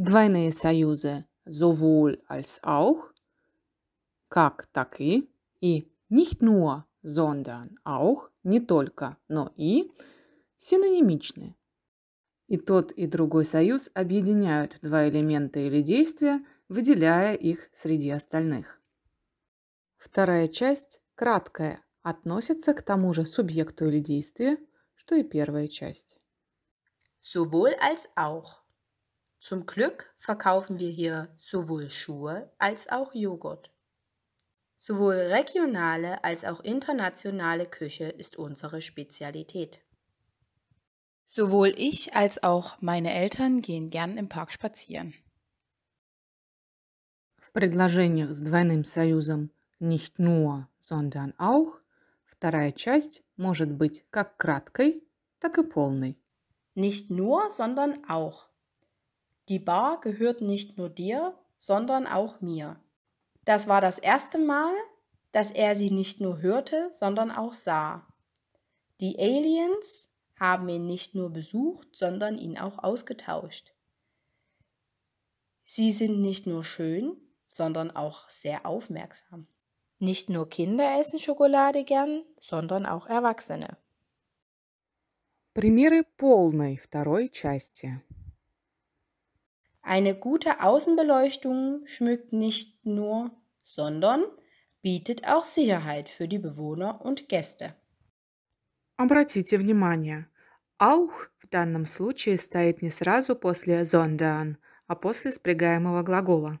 Двойные союзы «sowohl» als auch, «как», «так и» и «nicht nur», «sondern», «auch», «не только», «но и» синонимичны. И тот, и другой союз объединяют два элемента или действия, выделяя их среди остальных. Вторая часть, краткая, относится к тому же субъекту или действию, что и первая часть. Sowohl als auch. Zum Glück verkaufen wir hier sowohl Schuhe als auch Joghurt. Sowohl regionale als auch internationale Küche ist unsere Spezialität. Sowohl ich als auch meine Eltern gehen gern im Park spazieren. В предложениях с двойным союзом nicht nur, sondern auch вторая часть может быть как краткой, так и полной. Nicht nur, sondern auch die Bar gehört nicht nur dir, sondern auch mir. Das war das erste Mal, dass er sie nicht nur hörte, sondern auch sah. Die Aliens haben ihn nicht nur besucht, sondern ihn auch ausgetauscht. Sie sind nicht nur schön, sondern auch sehr aufmerksam. Nicht nur Kinder essen Schokolade gern, sondern auch Erwachsene. Примеры полной второй части. Eine gute Außenbeleuchtung schmückt nicht nur, sondern bietet auch Sicherheit für die Bewohner und Gäste. Обратите внимание, «аух» в данном случае стоит не сразу после «sondern», а после спрягаемого глагола.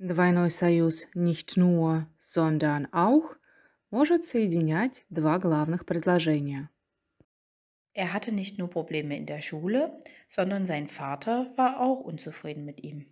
Двойной союз «nicht nur», «sondern auch» может соединять два главных предложения – er hatte nicht nur Probleme in der Schule, sondern sein Vater war auch unzufrieden mit ihm.